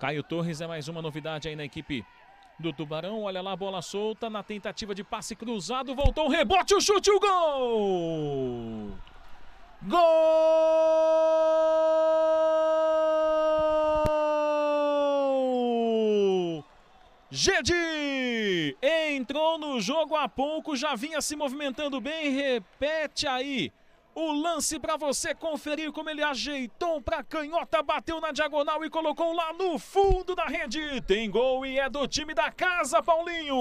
Caio Torres é mais uma novidade aí na equipe do Tubarão. Olha lá, bola solta na tentativa de passe cruzado. Voltou o rebote, o chute, o gol! Gol! Gedi! Entrou no jogo há pouco, já vinha se movimentando bem. Repete aí o lance para você conferir como ele ajeitou para canhota, bateu na diagonal e colocou lá no fundo da rede. Tem gol e é do time da casa, Paulinho.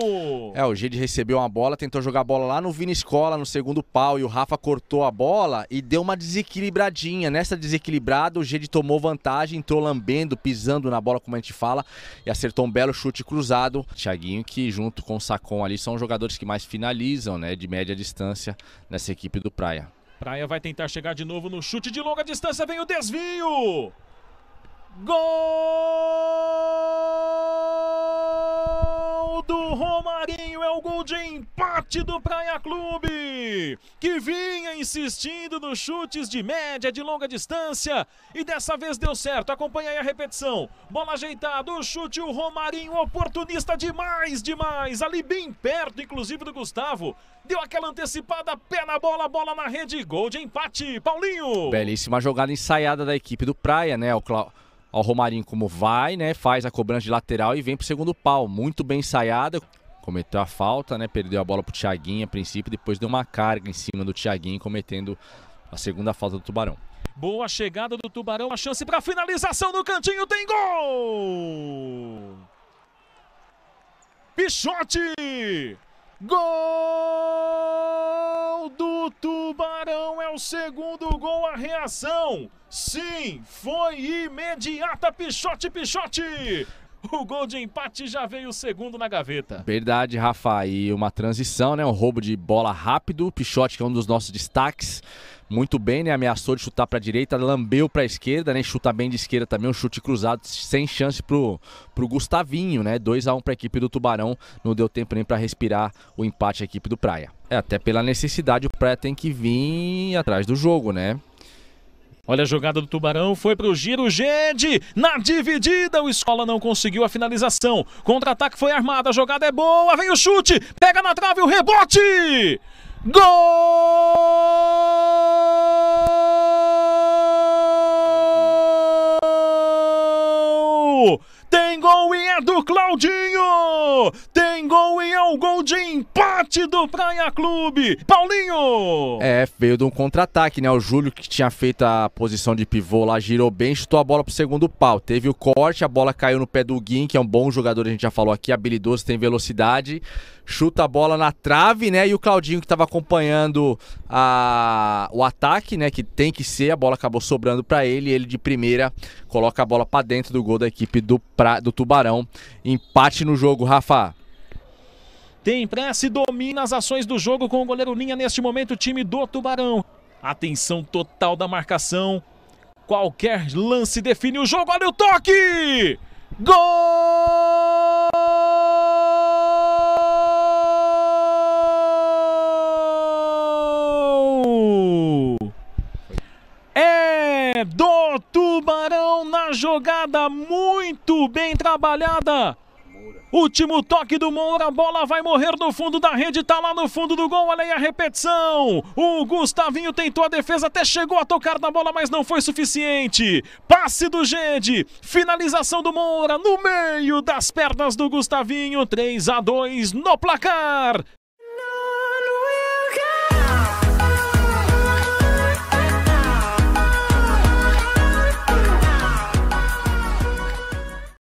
É, o Gide recebeu uma bola, tentou jogar a bola lá no Vini Escola no segundo pau e o Rafa cortou a bola e deu uma desequilibradinha. Nessa desequilibrada, o Gide tomou vantagem, entrou lambendo, pisando na bola, como a gente fala, e acertou um belo chute cruzado. Thiaguinho, que junto com o Sacon ali são os jogadores que mais finalizam, né, de média distância nessa equipe do Praia. Praia vai tentar chegar de novo no chute de longa distância. Vem o desvio. Gol! Romarinho é o gol de empate do Praia Clube, que vinha insistindo nos chutes de média, de longa distância, e dessa vez deu certo. Acompanha aí a repetição. Bola ajeitada, o chute, o Romarinho, oportunista demais, demais, ali bem perto, inclusive do Gustavo. Deu aquela antecipada, pé na bola, bola na rede, gol de empate. Paulinho. Belíssima jogada ensaiada da equipe do Praia, né? O Cláudio. Ó, o Romarinho como vai, né? Faz a cobrança de lateral e vem pro segundo pau. Muito bem ensaiada. Cometeu a falta, né? Perdeu a bola pro Thiaguinho a princípio, depois deu uma carga em cima do Thiaguinho, cometendo a segunda falta do Tubarão. Boa chegada do Tubarão, a chance para finalização no cantinho, tem gol! Pichote! Gol do Tubarão é o segundo gol, a reação Sim, foi imediata, Pichote, Pichote! O gol de empate já veio segundo na gaveta. Verdade, Rafa. E uma transição, né? Um roubo de bola rápido. Pichote, que é um dos nossos destaques. Muito bem, né? Ameaçou de chutar para a direita, lambeu para a esquerda, né? Chuta bem de esquerda também, um chute cruzado sem chance pro, pro Gustavinho, né? 2 a 1 um para a equipe do Tubarão. Não deu tempo nem para respirar o empate a equipe do Praia. É, até pela necessidade, o Praia tem que vir atrás do jogo, né? Olha a jogada do Tubarão, foi pro o giro, Gede, na dividida, o Escola não conseguiu a finalização, contra-ataque foi armado, a jogada é boa, vem o chute, pega na trave o rebote, gol! Tem gol do Claudinho! Tem gol e é o gol de empate do Praia Clube! Paulinho! É, veio de um contra-ataque, né? O Júlio, que tinha feito a posição de pivô lá, girou bem, chutou a bola pro segundo pau. Teve o corte, a bola caiu no pé do Guin, que é um bom jogador, a gente já falou aqui, habilidoso, tem velocidade. Chuta a bola na trave, né? E o Claudinho, que tava acompanhando a... o ataque, né? Que tem que ser, a bola acabou sobrando para ele. Ele de primeira coloca a bola para dentro do gol da equipe do, pra... do Tubarão. Empate no jogo, Rafa. Tem e domina as ações do jogo com o goleiro Linha neste momento, o time do Tubarão. Atenção total da marcação. Qualquer lance define o jogo. Olha o toque! Gol! na jogada, muito bem trabalhada. Último toque do Moura, a bola vai morrer no fundo da rede, tá lá no fundo do gol, olha aí a repetição. O Gustavinho tentou a defesa, até chegou a tocar na bola, mas não foi suficiente. Passe do Gede, finalização do Moura no meio das pernas do Gustavinho, 3 a 2 no placar.